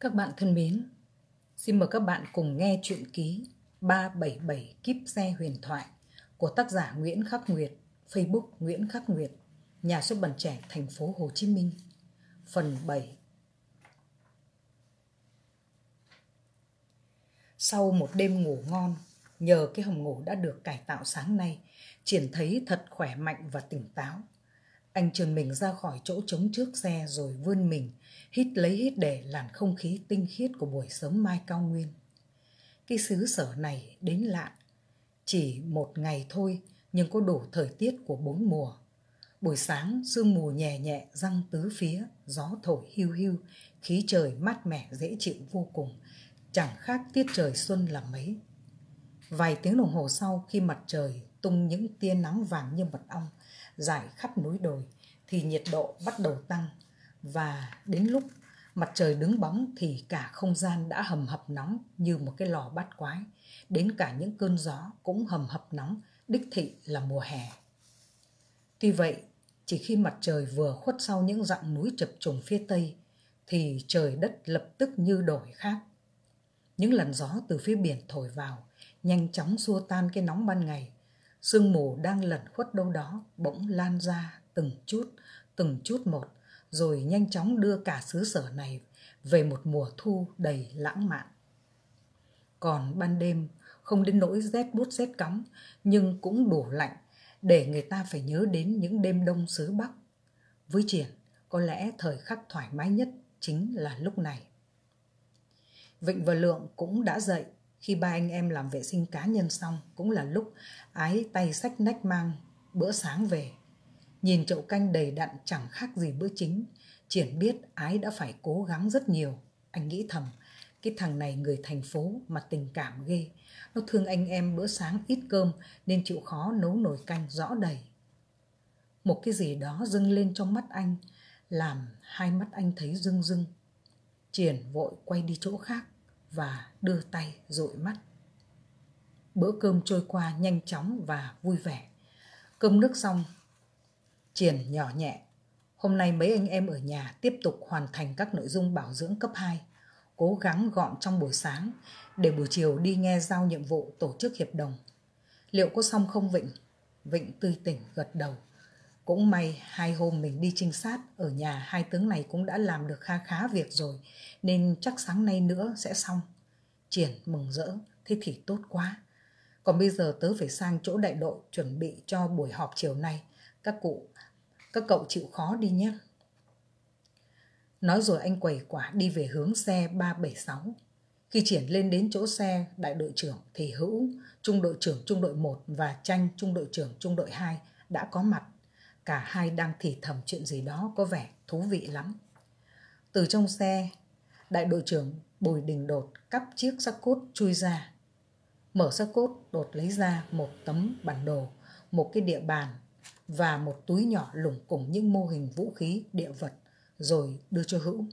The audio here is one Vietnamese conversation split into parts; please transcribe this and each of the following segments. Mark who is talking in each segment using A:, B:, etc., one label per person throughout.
A: Các bạn thân mến, xin mời các bạn cùng nghe truyện ký 377 kiếp xe huyền thoại của tác giả Nguyễn Khắc Nguyệt, Facebook Nguyễn Khắc Nguyệt, nhà xuất bản trẻ thành phố Hồ Chí Minh, phần 7. Sau một đêm ngủ ngon, nhờ cái hồng ngủ đã được cải tạo sáng nay, Triển thấy thật khỏe mạnh và tỉnh táo. Anh trườn mình ra khỏi chỗ trống trước xe rồi vươn mình, hít lấy hít để làn không khí tinh khiết của buổi sớm mai cao nguyên. Cái xứ sở này đến lạ. Chỉ một ngày thôi nhưng có đủ thời tiết của bốn mùa. Buổi sáng sương mù nhẹ nhẹ răng tứ phía, gió thổi hiu hiu, khí trời mát mẻ dễ chịu vô cùng, chẳng khác tiết trời xuân là mấy. Vài tiếng đồng hồ sau khi mặt trời tung những tia nắng vàng như mật ong, dài khắp núi đồi thì nhiệt độ bắt đầu tăng và đến lúc mặt trời đứng bóng thì cả không gian đã hầm hập nóng như một cái lò bát quái đến cả những cơn gió cũng hầm hập nóng đích thị là mùa hè tuy vậy chỉ khi mặt trời vừa khuất sau những dặn núi chập trùng phía tây thì trời đất lập tức như đổi khác những làn gió từ phía biển thổi vào nhanh chóng xua tan cái nóng ban ngày sương mù đang lẩn khuất đâu đó bỗng lan ra từng chút từng chút một rồi nhanh chóng đưa cả xứ sở này về một mùa thu đầy lãng mạn còn ban đêm không đến nỗi rét bút rét cóng nhưng cũng đủ lạnh để người ta phải nhớ đến những đêm đông xứ bắc với triển có lẽ thời khắc thoải mái nhất chính là lúc này vịnh và lượng cũng đã dậy khi ba anh em làm vệ sinh cá nhân xong cũng là lúc ái tay sách nách mang bữa sáng về. Nhìn chậu canh đầy đặn chẳng khác gì bữa chính. Triển biết ái đã phải cố gắng rất nhiều. Anh nghĩ thầm, cái thằng này người thành phố mà tình cảm ghê. Nó thương anh em bữa sáng ít cơm nên chịu khó nấu nồi canh rõ đầy. Một cái gì đó dâng lên trong mắt anh, làm hai mắt anh thấy rưng rưng. Triển vội quay đi chỗ khác và đưa tay dụi mắt bữa cơm trôi qua nhanh chóng và vui vẻ cơm nước xong triển nhỏ nhẹ hôm nay mấy anh em ở nhà tiếp tục hoàn thành các nội dung bảo dưỡng cấp 2 cố gắng gọn trong buổi sáng để buổi chiều đi nghe giao nhiệm vụ tổ chức hiệp đồng liệu có xong không vịnh vịnh tươi tỉnh gật đầu cũng may hai hôm mình đi trinh sát, ở nhà hai tướng này cũng đã làm được kha khá việc rồi, nên chắc sáng nay nữa sẽ xong. Triển mừng rỡ, thế thì tốt quá. Còn bây giờ tớ phải sang chỗ đại đội chuẩn bị cho buổi họp chiều nay. Các cụ, các cậu chịu khó đi nhé. Nói rồi anh quẩy quả đi về hướng xe 376. Khi triển lên đến chỗ xe đại đội trưởng thì Hữu, trung đội trưởng trung đội 1 và Tranh trung đội trưởng trung đội 2 đã có mặt cả hai đang thì thầm chuyện gì đó có vẻ thú vị lắm từ trong xe đại đội trưởng bùi đình đột cắp chiếc sắc cốt chui ra mở sắc cốt đột lấy ra một tấm bản đồ một cái địa bàn và một túi nhỏ lủng cùng những mô hình vũ khí địa vật rồi đưa cho hữu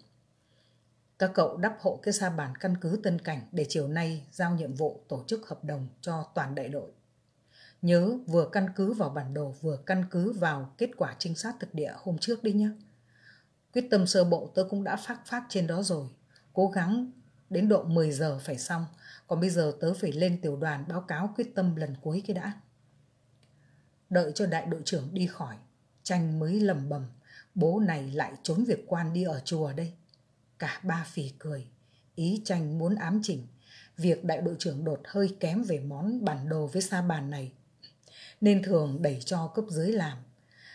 A: các cậu đắp hộ cái sa bàn căn cứ tân cảnh để chiều nay giao nhiệm vụ tổ chức hợp đồng cho toàn đại đội Nhớ vừa căn cứ vào bản đồ vừa căn cứ vào kết quả trinh sát thực địa hôm trước đi nhé. Quyết tâm sơ bộ tớ cũng đã phát phát trên đó rồi. Cố gắng đến độ 10 giờ phải xong. Còn bây giờ tớ phải lên tiểu đoàn báo cáo quyết tâm lần cuối cái đã. Đợi cho đại đội trưởng đi khỏi. Tranh mới lầm bầm. Bố này lại trốn việc quan đi ở chùa đây. Cả ba phì cười. Ý tranh muốn ám chỉnh. Việc đại đội trưởng đột hơi kém về món bản đồ với sa bàn này nên thường đẩy cho cấp dưới làm.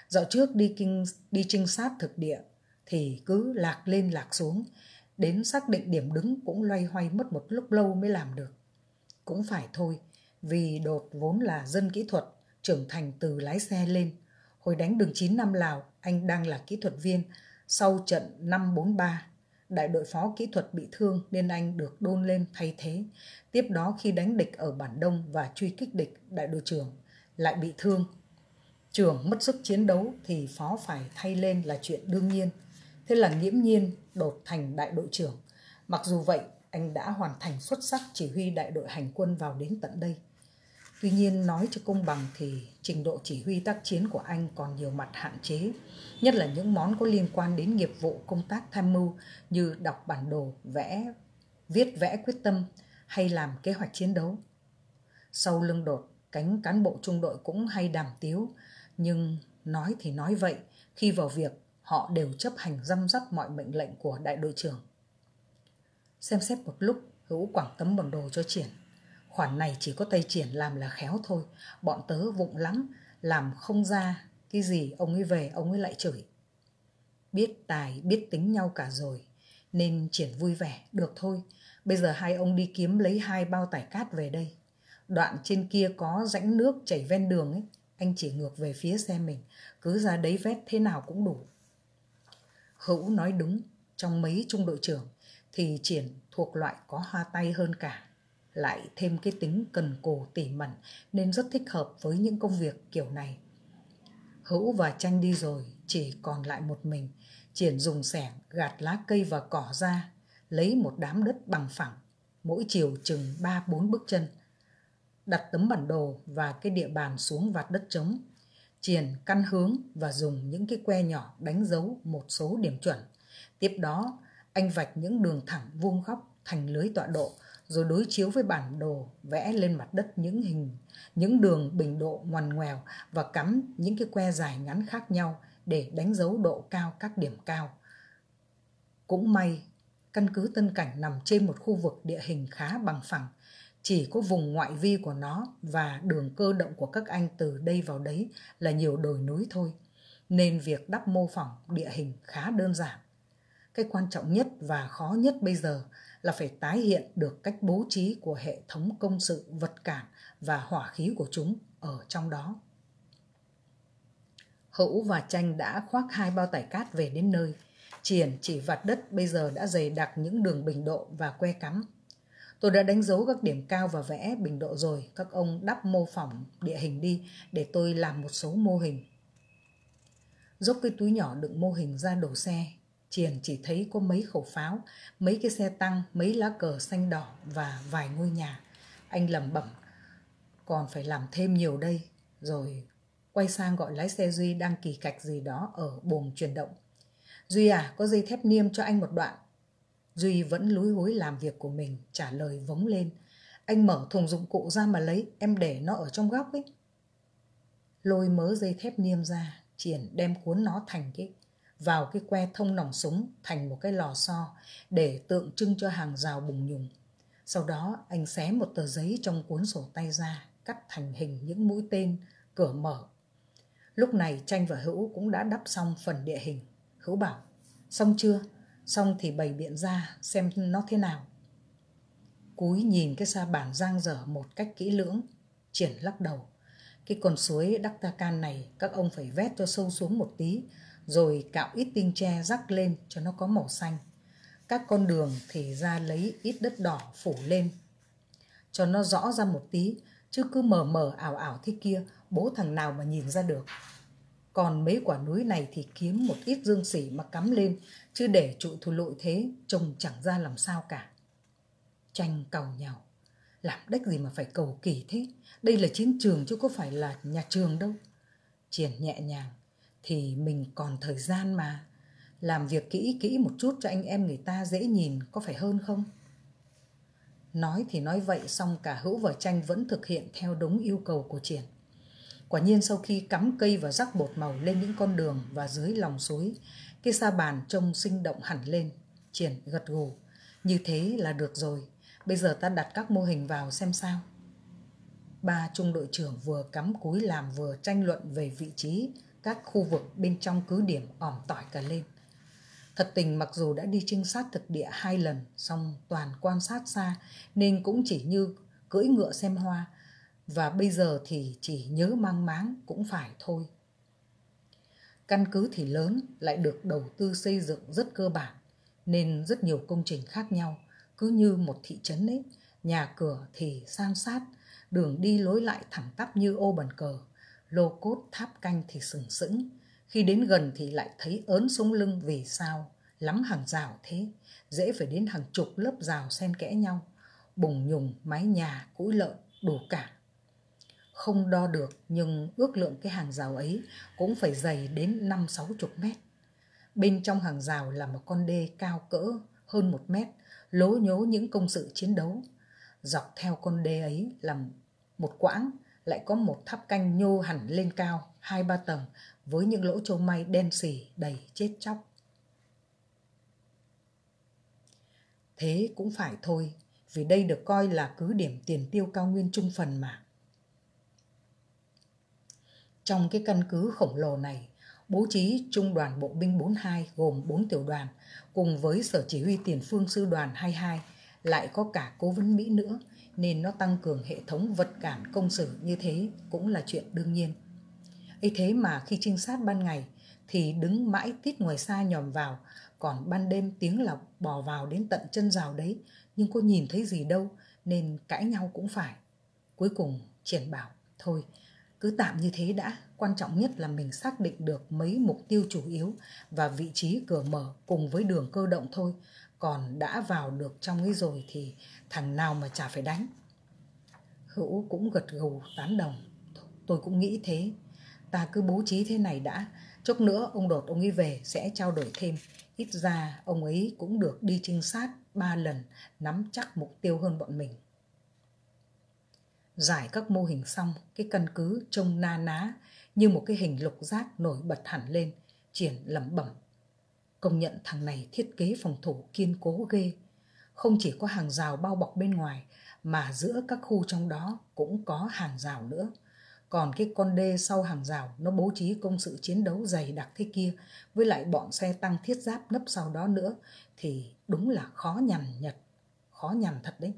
A: Dạo trước đi kinh đi trinh sát thực địa thì cứ lạc lên lạc xuống, đến xác định điểm đứng cũng loay hoay mất một lúc lâu mới làm được. Cũng phải thôi, vì đột vốn là dân kỹ thuật, trưởng thành từ lái xe lên. Hồi đánh đường 9 năm Lào, anh đang là kỹ thuật viên, sau trận 543 đại đội phó kỹ thuật bị thương nên anh được đôn lên thay thế. Tiếp đó khi đánh địch ở Bản Đông và truy kích địch, đại đội trưởng lại bị thương. trưởng mất sức chiến đấu thì phó phải thay lên là chuyện đương nhiên. Thế là nghiễm nhiên đột thành đại đội trưởng. Mặc dù vậy, anh đã hoàn thành xuất sắc chỉ huy đại đội hành quân vào đến tận đây. Tuy nhiên nói cho công bằng thì trình độ chỉ huy tác chiến của anh còn nhiều mặt hạn chế, nhất là những món có liên quan đến nghiệp vụ công tác tham mưu như đọc bản đồ, vẽ, viết vẽ quyết tâm hay làm kế hoạch chiến đấu. Sau lưng đột, cánh cán bộ trung đội cũng hay đàm tiếu nhưng nói thì nói vậy khi vào việc họ đều chấp hành răm rắp mọi mệnh lệnh của đại đội trưởng xem xét một lúc hữu quảng tấm bằng đồ cho triển khoản này chỉ có tay triển làm là khéo thôi bọn tớ vụng lắm làm không ra cái gì ông ấy về ông ấy lại chửi biết tài biết tính nhau cả rồi nên triển vui vẻ được thôi bây giờ hai ông đi kiếm lấy hai bao tải cát về đây đoạn trên kia có rãnh nước chảy ven đường ấy anh chỉ ngược về phía xe mình cứ ra đấy vét thế nào cũng đủ hữu nói đúng trong mấy trung đội trưởng thì triển thuộc loại có hoa tay hơn cả lại thêm cái tính cần cù tỉ mẩn nên rất thích hợp với những công việc kiểu này hữu và tranh đi rồi chỉ còn lại một mình triển dùng xẻng gạt lá cây và cỏ ra lấy một đám đất bằng phẳng mỗi chiều chừng ba bốn bước chân đặt tấm bản đồ và cái địa bàn xuống vạt đất trống, triển căn hướng và dùng những cái que nhỏ đánh dấu một số điểm chuẩn. Tiếp đó, anh vạch những đường thẳng vuông góc thành lưới tọa độ rồi đối chiếu với bản đồ vẽ lên mặt đất những hình, những đường bình độ ngoằn ngoèo và cắm những cái que dài ngắn khác nhau để đánh dấu độ cao các điểm cao. Cũng may, căn cứ Tân Cảnh nằm trên một khu vực địa hình khá bằng phẳng chỉ có vùng ngoại vi của nó và đường cơ động của các anh từ đây vào đấy là nhiều đồi núi thôi nên việc đắp mô phỏng địa hình khá đơn giản cái quan trọng nhất và khó nhất bây giờ là phải tái hiện được cách bố trí của hệ thống công sự vật cản và hỏa khí của chúng ở trong đó hữu và tranh đã khoác hai bao tải cát về đến nơi triển chỉ vặt đất bây giờ đã dày đặc những đường bình độ và que cắm Tôi đã đánh dấu các điểm cao và vẽ bình độ rồi, các ông đắp mô phỏng địa hình đi để tôi làm một số mô hình. Dốc cái túi nhỏ đựng mô hình ra đầu xe, Triền chỉ thấy có mấy khẩu pháo, mấy cái xe tăng, mấy lá cờ xanh đỏ và vài ngôi nhà. Anh lẩm bẩm, còn phải làm thêm nhiều đây. Rồi quay sang gọi lái xe Duy đang kỳ cạch gì đó ở buồng chuyển động. Duy à, có dây thép niêm cho anh một đoạn. Duy vẫn lúi húi làm việc của mình, trả lời vống lên. Anh mở thùng dụng cụ ra mà lấy, em để nó ở trong góc ấy. Lôi mớ dây thép niêm ra, triển đem cuốn nó thành cái vào cái que thông nòng súng thành một cái lò xo để tượng trưng cho hàng rào bùng nhùng. Sau đó anh xé một tờ giấy trong cuốn sổ tay ra, cắt thành hình những mũi tên, cửa mở. Lúc này Tranh và Hữu cũng đã đắp xong phần địa hình. Hữu bảo, xong chưa? xong thì bày biện ra xem nó thế nào cúi nhìn cái sa bản giang dở một cách kỹ lưỡng triển lắc đầu cái con suối đắc ta can này các ông phải vét cho sâu xuống một tí rồi cạo ít tinh tre rắc lên cho nó có màu xanh các con đường thì ra lấy ít đất đỏ phủ lên cho nó rõ ra một tí chứ cứ mờ mờ ảo ảo thế kia bố thằng nào mà nhìn ra được còn mấy quả núi này thì kiếm một ít dương xỉ mà cắm lên, chứ để trụ thù lội thế, trông chẳng ra làm sao cả. Tranh cầu nhau. Làm đách gì mà phải cầu kỳ thế, đây là chiến trường chứ có phải là nhà trường đâu. Triển nhẹ nhàng, thì mình còn thời gian mà. Làm việc kỹ kỹ một chút cho anh em người ta dễ nhìn có phải hơn không? Nói thì nói vậy xong cả hữu và tranh vẫn thực hiện theo đúng yêu cầu của Triển. Quả nhiên sau khi cắm cây và rắc bột màu lên những con đường và dưới lòng suối, cái sa bàn trông sinh động hẳn lên. Triển gật gù. Như thế là được rồi. Bây giờ ta đặt các mô hình vào xem sao. Ba trung đội trưởng vừa cắm cúi làm vừa tranh luận về vị trí các khu vực bên trong cứ điểm ỏm tỏi cả lên. Thật tình mặc dù đã đi trinh sát thực địa hai lần, song toàn quan sát xa nên cũng chỉ như cưỡi ngựa xem hoa, và bây giờ thì chỉ nhớ mang máng cũng phải thôi. Căn cứ thì lớn lại được đầu tư xây dựng rất cơ bản nên rất nhiều công trình khác nhau, cứ như một thị trấn ấy, nhà cửa thì san sát, đường đi lối lại thẳng tắp như ô bàn cờ, lô cốt tháp canh thì sừng sững, khi đến gần thì lại thấy ớn sống lưng vì sao, lắm hàng rào thế, dễ phải đến hàng chục lớp rào xen kẽ nhau, bùng nhùng, mái nhà, cũi lợn, đủ cả không đo được nhưng ước lượng cái hàng rào ấy cũng phải dày đến năm sáu chục mét. Bên trong hàng rào là một con đê cao cỡ hơn một mét, lố nhố những công sự chiến đấu. Dọc theo con đê ấy là một quãng, lại có một tháp canh nhô hẳn lên cao, hai ba tầng, với những lỗ châu may đen xỉ đầy chết chóc. Thế cũng phải thôi, vì đây được coi là cứ điểm tiền tiêu cao nguyên trung phần mà. Trong cái căn cứ khổng lồ này, bố trí Trung đoàn Bộ binh 42 gồm 4 tiểu đoàn, cùng với Sở Chỉ huy Tiền phương Sư đoàn 22, lại có cả cố vấn Mỹ nữa, nên nó tăng cường hệ thống vật cản công sự như thế cũng là chuyện đương nhiên. ấy thế mà khi trinh sát ban ngày thì đứng mãi tít ngoài xa nhòm vào, còn ban đêm tiếng lọc bò vào đến tận chân rào đấy, nhưng cô nhìn thấy gì đâu nên cãi nhau cũng phải. Cuối cùng Triển bảo, thôi cứ tạm như thế đã quan trọng nhất là mình xác định được mấy mục tiêu chủ yếu và vị trí cửa mở cùng với đường cơ động thôi còn đã vào được trong ấy rồi thì thằng nào mà chả phải đánh hữu cũng gật gù tán đồng tôi cũng nghĩ thế ta cứ bố trí thế này đã chốc nữa ông đột ông ấy về sẽ trao đổi thêm ít ra ông ấy cũng được đi trinh sát ba lần nắm chắc mục tiêu hơn bọn mình giải các mô hình xong cái căn cứ trông na ná như một cái hình lục giác nổi bật hẳn lên triển lẩm bẩm công nhận thằng này thiết kế phòng thủ kiên cố ghê không chỉ có hàng rào bao bọc bên ngoài mà giữa các khu trong đó cũng có hàng rào nữa còn cái con đê sau hàng rào nó bố trí công sự chiến đấu dày đặc thế kia với lại bọn xe tăng thiết giáp nấp sau đó nữa thì đúng là khó nhằn nhật khó nhằn thật đấy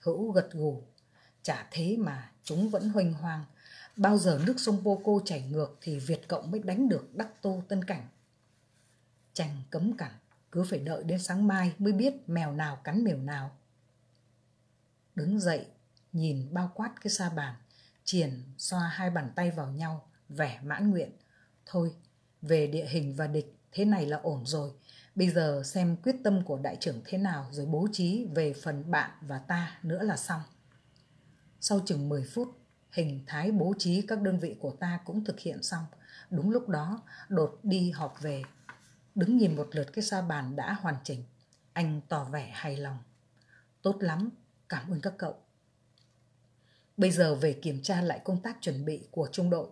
A: hữu gật gù chả thế mà chúng vẫn huênh hoàng. bao giờ nước sông vô cô chảy ngược thì việt cộng mới đánh được đắc tô tân cảnh Chàng cấm cản cứ phải đợi đến sáng mai mới biết mèo nào cắn mèo nào đứng dậy nhìn bao quát cái sa bàn triển xoa hai bàn tay vào nhau vẻ mãn nguyện thôi về địa hình và địch thế này là ổn rồi bây giờ xem quyết tâm của đại trưởng thế nào rồi bố trí về phần bạn và ta nữa là xong sau chừng 10 phút, hình thái bố trí các đơn vị của ta cũng thực hiện xong. Đúng lúc đó, đột đi họp về. Đứng nhìn một lượt cái sa bàn đã hoàn chỉnh. Anh tỏ vẻ hài lòng. Tốt lắm, cảm ơn các cậu. Bây giờ về kiểm tra lại công tác chuẩn bị của trung đội.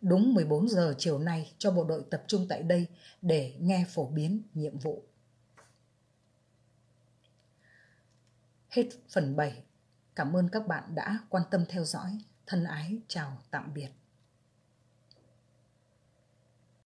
A: Đúng 14 giờ chiều nay cho bộ đội tập trung tại đây để nghe phổ biến nhiệm vụ. Hết phần 7 Cảm ơn các bạn đã quan tâm theo dõi. Thân ái, chào, tạm biệt.